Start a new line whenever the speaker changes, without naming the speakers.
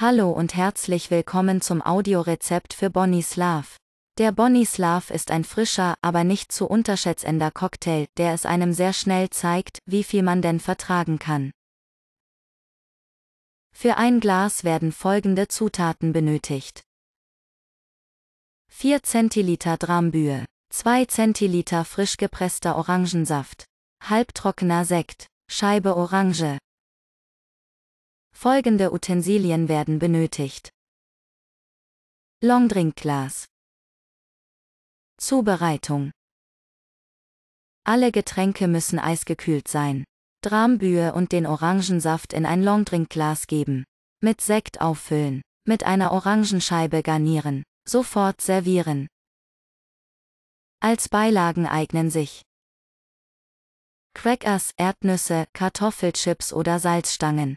Hallo und herzlich willkommen zum Audiorezept für Bonislav. Der Bonislav ist ein frischer, aber nicht zu unterschätzender Cocktail, der es einem sehr schnell zeigt, wie viel man denn vertragen kann. Für ein Glas werden folgende Zutaten benötigt. 4 cl Drambühe, 2 cl frisch gepresster Orangensaft, halbtrockener Sekt, Scheibe Orange, Folgende Utensilien werden
benötigt. Longdrinkglas.
Zubereitung. Alle Getränke müssen eisgekühlt sein. Drambühe und den Orangensaft in ein Longdrinkglas geben. Mit Sekt auffüllen. Mit einer Orangenscheibe garnieren. Sofort servieren.
Als Beilagen eignen sich Crackers, Erdnüsse, Kartoffelchips oder Salzstangen.